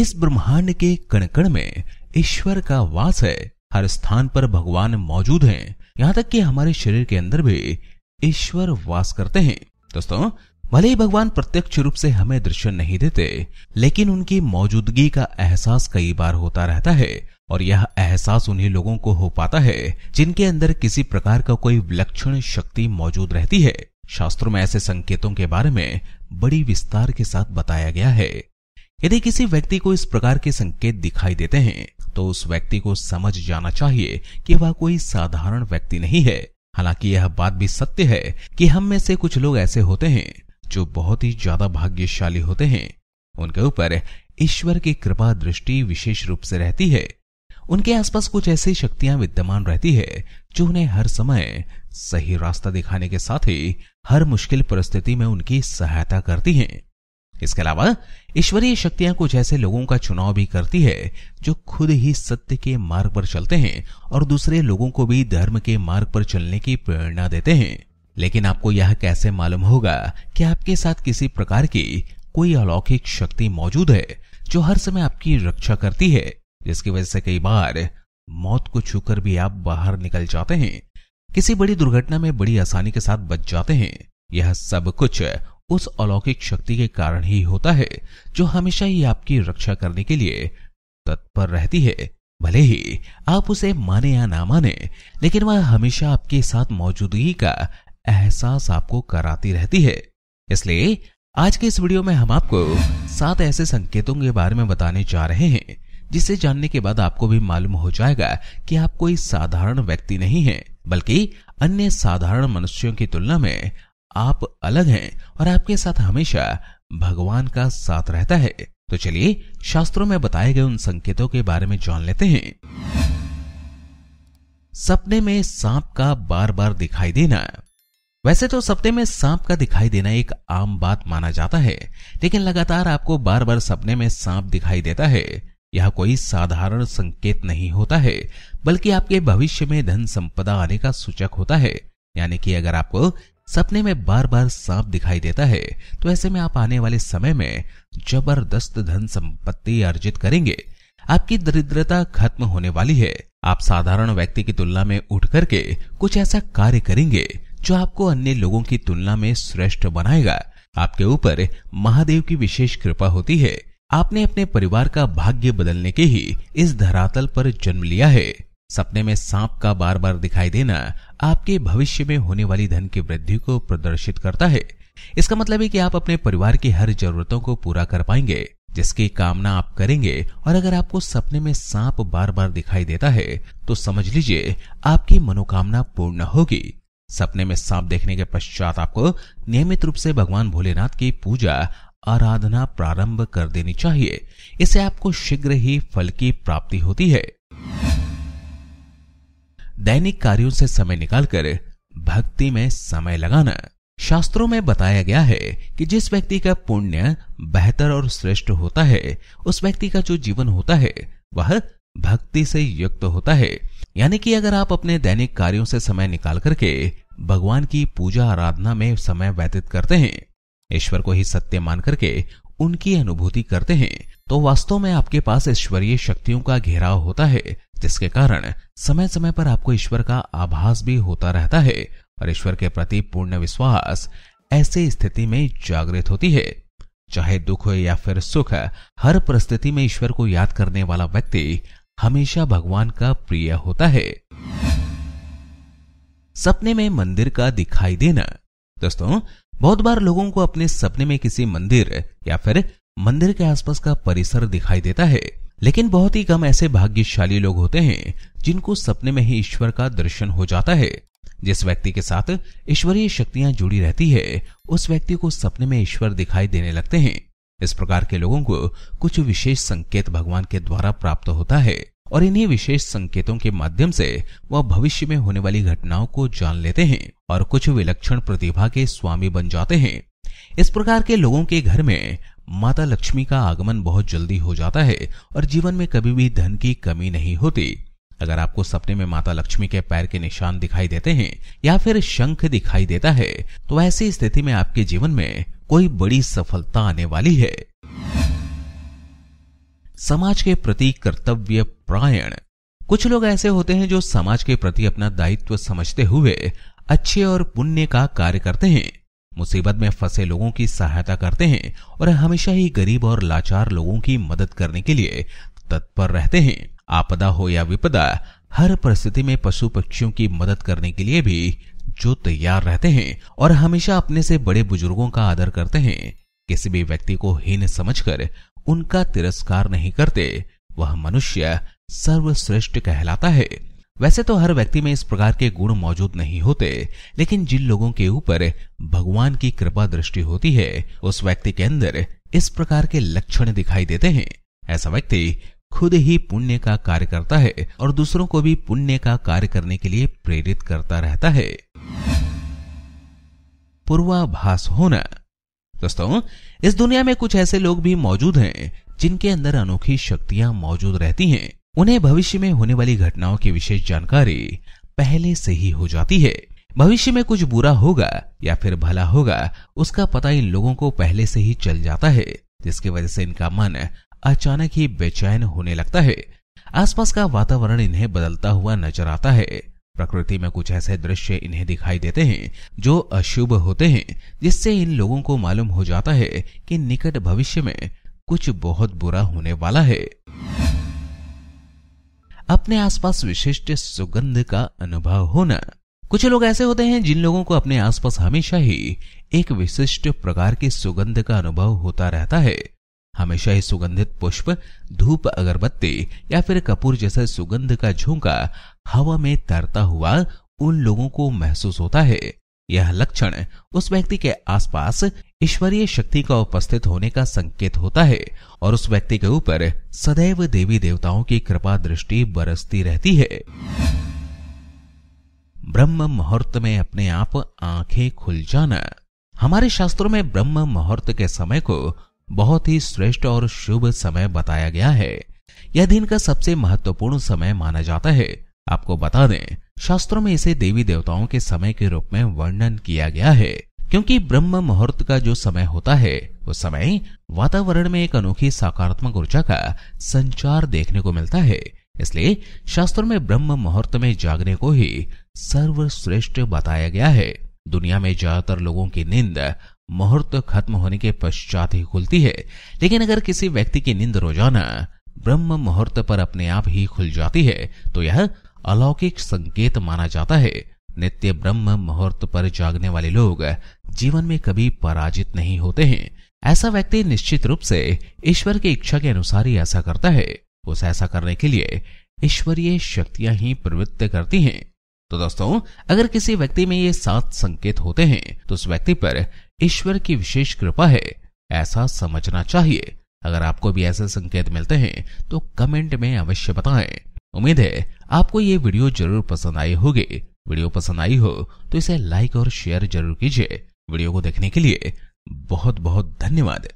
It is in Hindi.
इस ब्रह्मांड के कणकण में ईश्वर का वास है हर स्थान पर भगवान मौजूद हैं यहाँ तक कि हमारे शरीर के अंदर भी ईश्वर वास करते हैं दोस्तों भले ही भगवान प्रत्यक्ष रूप से हमें दृश्य नहीं देते लेकिन उनकी मौजूदगी का एहसास कई बार होता रहता है और यह एहसास उन्हीं लोगों को हो पाता है जिनके अंदर किसी प्रकार का कोई विलक्षण शक्ति मौजूद रहती है शास्त्रों में ऐसे संकेतों के बारे में बड़ी विस्तार के साथ बताया गया है यदि किसी व्यक्ति को इस प्रकार के संकेत दिखाई देते हैं तो उस व्यक्ति को समझ जाना चाहिए कि वह कोई साधारण व्यक्ति नहीं है हालांकि यह बात भी सत्य है कि हम में से कुछ लोग ऐसे होते हैं जो बहुत ही ज्यादा भाग्यशाली होते हैं उनके ऊपर ईश्वर की कृपा दृष्टि विशेष रूप से रहती है उनके आसपास कुछ ऐसी शक्तियां विद्यमान रहती है जो उन्हें हर समय सही रास्ता दिखाने के साथ ही हर मुश्किल परिस्थिति में उनकी सहायता करती हैं इसके अलावा ईश्वरीय शक्तियां कुछ ऐसे लोगों का चुनाव भी करती है जो खुद ही सत्य के मार्ग पर चलते हैं और दूसरे लोगों को भी धर्म के मार्ग पर चलने की प्रेरणा देते हैं लेकिन आपको यह कैसे मालूम होगा कि आपके साथ किसी प्रकार की कोई अलौकिक शक्ति मौजूद है जो हर समय आपकी रक्षा करती है जिसकी वजह से कई बार मौत को छूकर भी आप बाहर निकल जाते हैं किसी बड़ी दुर्घटना में बड़ी आसानी के साथ बच जाते हैं यह सब कुछ उस अलौकिक शक्ति के कारण ही होता है जो हमेशा ही आपकी रक्षा करने के लिए तत्पर रहती है भले ही आप उसे माने या ना माने लेकिन वह हमेशा आपके साथ मौजूदगी का एहसास आपको कराती रहती है इसलिए आज के इस वीडियो में हम आपको सात ऐसे संकेतों के बारे में बताने जा रहे हैं जिसे जानने के बाद आपको भी मालूम हो जाएगा कि आप कोई साधारण व्यक्ति नहीं है बल्कि अन्य साधारण मनुष्यों की तुलना में आप अलग हैं और आपके साथ हमेशा भगवान का साथ रहता है तो चलिए शास्त्रों में बताए गए उन संकेतों के बारे में जान लेते हैं सपने में सांप का बार बार दिखाई देना वैसे तो सपने में सांप का दिखाई देना एक आम बात माना जाता है लेकिन लगातार आपको बार बार सपने में सांप दिखाई देता है यह कोई साधारण संकेत नहीं होता है बल्कि आपके भविष्य में धन संपदा आने का सूचक होता है यानी कि अगर आपको सपने में बार बार सांप दिखाई देता है तो ऐसे में आप आने वाले समय में जबरदस्त धन संपत्ति अर्जित करेंगे आपकी दरिद्रता खत्म होने वाली है आप साधारण व्यक्ति की तुलना में उठ करके कुछ ऐसा कार्य करेंगे जो आपको अन्य लोगों की तुलना में श्रेष्ठ बनाएगा आपके ऊपर महादेव की विशेष कृपा होती है आपने अपने परिवार का भाग्य बदलने के ही इस धरातल पर जन्म लिया है सपने में सांप का बार बार दिखाई देना आपके भविष्य में होने वाली धन की वृद्धि को प्रदर्शित करता है इसका मतलब है कि आप अपने परिवार की हर जरूरतों को पूरा कर पाएंगे जिसकी कामना आप करेंगे और अगर आपको सपने में सांप बार बार दिखाई देता है तो समझ लीजिए आपकी मनोकामना पूर्ण होगी सपने में सांप देखने के पश्चात आपको नियमित रूप से भगवान भोलेनाथ की पूजा आराधना प्रारंभ कर देनी चाहिए इससे आपको शीघ्र ही फल की प्राप्ति होती है दैनिक कार्यों से समय निकालकर भक्ति में समय लगाना शास्त्रों में बताया गया है कि जिस व्यक्ति का पुण्य बेहतर और श्रेष्ठ होता है उस व्यक्ति का जो जीवन होता है वह भक्ति से युक्त होता है यानी कि अगर आप अपने दैनिक कार्यों से समय निकाल करके भगवान की पूजा आराधना में समय व्यतीत करते हैं ईश्वर को ही सत्य मान करके उनकी अनुभूति करते हैं तो वास्तव में आपके पास ईश्वरीय शक्तियों का घेराव होता है जिसके कारण समय समय पर आपको ईश्वर का आभास भी होता रहता है और ईश्वर के प्रति पूर्ण विश्वास ऐसे स्थिति में जागृत होती है चाहे दुख हो या फिर सुख हर परिस्थिति में ईश्वर को याद करने वाला व्यक्ति हमेशा भगवान का प्रिय होता है सपने में मंदिर का दिखाई देना दोस्तों बहुत बार लोगों को अपने सपने में किसी मंदिर या फिर मंदिर के आसपास का परिसर दिखाई देता है लेकिन बहुत ही कम ऐसे भाग्यशाली लोग होते हैं जिनको सपने में ही ईश्वर का दर्शन हो जाता है जिस व्यक्ति के साथ ईश्वरीय शक्तियां जुड़ी रहती है उस व्यक्ति को सपने में ईश्वर दिखाई देने लगते हैं इस प्रकार के लोगों को कुछ विशेष संकेत भगवान के द्वारा प्राप्त होता है और इन्हीं विशेष संकेतों के माध्यम से वह भविष्य में होने वाली घटनाओं को जान लेते हैं और कुछ विलक्षण प्रतिभा के स्वामी बन जाते हैं इस प्रकार के लोगों के घर में माता लक्ष्मी का आगमन बहुत जल्दी हो जाता है और जीवन में कभी भी धन की कमी नहीं होती अगर आपको सपने में माता लक्ष्मी के पैर के निशान दिखाई देते हैं या फिर शंख दिखाई देता है तो ऐसी स्थिति में आपके जीवन में कोई बड़ी सफलता आने वाली है समाज के प्रति कर्तव्य प्रायण कुछ लोग ऐसे होते हैं जो समाज के प्रति अपना दायित्व समझते हुए अच्छे और पुण्य का कार्य करते हैं मुसीबत में फंसे लोगों की सहायता करते हैं और हमेशा ही गरीब और लाचार लोगों की मदद करने के लिए तत्पर रहते हैं आपदा हो या विपदा हर परिस्थिति में पशु पक्षियों की मदद करने के लिए भी जो तैयार रहते हैं और हमेशा अपने से बड़े बुजुर्गों का आदर करते हैं किसी भी व्यक्ति को हीन समझकर उनका तिरस्कार नहीं करते वह मनुष्य सर्वश्रेष्ठ कहलाता है वैसे तो हर व्यक्ति में इस प्रकार के गुण मौजूद नहीं होते लेकिन जिन लोगों के ऊपर भगवान की कृपा दृष्टि होती है उस व्यक्ति के अंदर इस प्रकार के लक्षण दिखाई देते हैं ऐसा व्यक्ति खुद ही पुण्य का कार्य करता है और दूसरों को भी पुण्य का कार्य करने के लिए प्रेरित करता रहता है पूर्वाभास होना दोस्तों इस दुनिया में कुछ ऐसे लोग भी मौजूद हैं जिनके अंदर अनोखी शक्तियां मौजूद रहती हैं उन्हें भविष्य में होने वाली घटनाओं की विशेष जानकारी पहले से ही हो जाती है भविष्य में कुछ बुरा होगा या फिर भला होगा उसका पता इन लोगों को पहले से ही चल जाता है जिसकी वजह से इनका मन अचानक ही बेचैन होने लगता है आसपास का वातावरण इन्हें बदलता हुआ नजर आता है प्रकृति में कुछ ऐसे दृश्य इन्हें दिखाई देते हैं जो अशुभ होते हैं जिससे इन लोगों को मालूम हो जाता है कि निकट भविष्य में कुछ बहुत बुरा होने वाला है अपने आसपास विशिष्ट सुगंध का अनुभव होना कुछ लोग ऐसे होते हैं जिन लोगों को अपने आसपास हमेशा ही एक विशिष्ट प्रकार की सुगंध का अनुभव होता रहता है हमेशा ही सुगंधित पुष्प धूप अगरबत्ती या फिर कपूर जैसे सुगंध का झोंका हवा में तैरता हुआ उन लोगों को महसूस होता है यह लक्षण उस व्यक्ति के आसपास ईश्वरीय शक्ति का उपस्थित होने का संकेत होता है और उस व्यक्ति के ऊपर सदैव देवी देवताओं की कृपा दृष्टि बरसती रहती है ब्रह्म मुहूर्त में अपने आप आंखें खुल जाना हमारे शास्त्रों में ब्रह्म मुहूर्त के समय को बहुत ही श्रेष्ठ और शुभ समय बताया गया है यह दिन का सबसे महत्वपूर्ण समय माना जाता है आपको बता दें शास्त्रों में इसे देवी देवताओं के समय के रूप में वर्णन किया गया है क्योंकि ब्रह्म मुहूर्त का जो समय होता है उस समय वातावरण में एक अनोखी सकारात्मक ऊर्जा का संचार देखने को मिलता है इसलिए शास्त्रों में ब्रह्म मुहूर्त में जागने को ही सर्वश्रेष्ठ बताया गया है दुनिया में ज्यादातर लोगों की नींद मुहूर्त खत्म होने के पश्चात ही खुलती है लेकिन अगर किसी व्यक्ति की नींद रोजाना ब्रह्म मुहूर्त पर अपने आप ही खुल जाती है तो यह अलौकिक संकेत माना जाता है नित्य ब्रह्म मुहूर्त पर जागने वाले लोग जीवन में कभी पराजित नहीं होते हैं ऐसा व्यक्ति निश्चित रूप से ईश्वर की इच्छा के अनुसार ही ऐसा करता है उसे ऐसा करने के लिए ईश्वरीय शक्तियां ही प्रवृत्त करती हैं तो दोस्तों अगर किसी व्यक्ति में ये सात संकेत होते हैं तो उस व्यक्ति पर ईश्वर की विशेष कृपा है ऐसा समझना चाहिए अगर आपको भी ऐसे संकेत मिलते हैं तो कमेंट में अवश्य बताएं उम्मीद है आपको ये वीडियो जरूर पसंद आई होगी वीडियो पसंद आई हो तो इसे लाइक और शेयर जरूर कीजिए वीडियो को देखने के लिए बहुत बहुत धन्यवाद